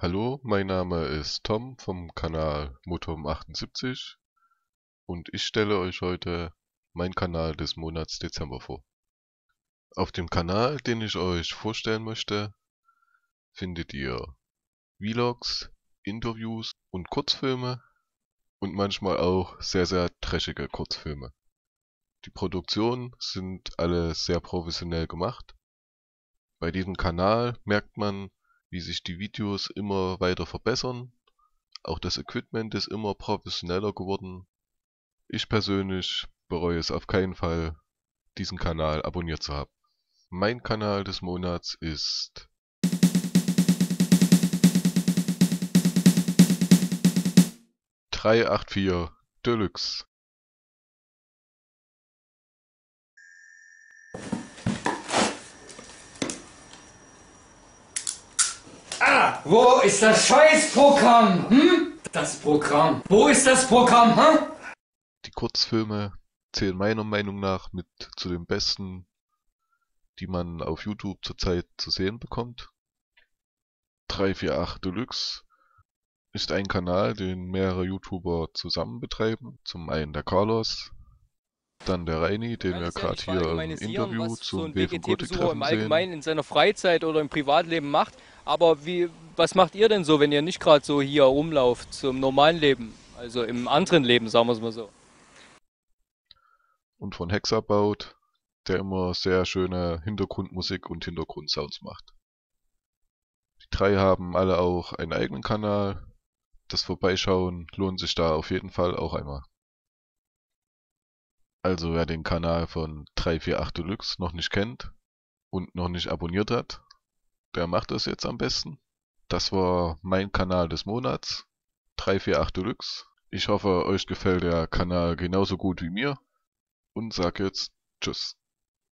Hallo, mein Name ist Tom vom Kanal Motom78 und ich stelle euch heute meinen Kanal des Monats Dezember vor. Auf dem Kanal, den ich euch vorstellen möchte, findet ihr Vlogs, Interviews und Kurzfilme und manchmal auch sehr, sehr trashige Kurzfilme. Die Produktionen sind alle sehr professionell gemacht. Bei diesem Kanal merkt man, wie sich die Videos immer weiter verbessern. Auch das Equipment ist immer professioneller geworden. Ich persönlich bereue es auf keinen Fall, diesen Kanal abonniert zu haben. Mein Kanal des Monats ist ...384 Deluxe. wo ist das Scheißprogramm? Hm? Das Programm. Wo ist das Programm? Hm? Die Kurzfilme zählen meiner Meinung nach mit zu den besten, die man auf YouTube zurzeit zu sehen bekommt. 348 Deluxe ist ein Kanal, den mehrere YouTuber zusammen betreiben. Zum einen der Carlos, dann der Reini, den ja, wir gerade hier im Interview zum WFM Gothic treffen im Allgemeinen in seiner Freizeit oder im Privatleben macht. Aber wie, was macht ihr denn so, wenn ihr nicht gerade so hier rumlauft zum normalen Leben? Also im anderen Leben, sagen wir es mal so. Und von Hexer baut, der immer sehr schöne Hintergrundmusik und Hintergrundsounds macht. Die drei haben alle auch einen eigenen Kanal. Das Vorbeischauen lohnt sich da auf jeden Fall auch einmal. Also wer den Kanal von 348 Deluxe noch nicht kennt und noch nicht abonniert hat, wer macht das jetzt am besten? Das war mein Kanal des Monats, 348 Deluxe. Ich hoffe, euch gefällt der Kanal genauso gut wie mir und sag jetzt Tschüss.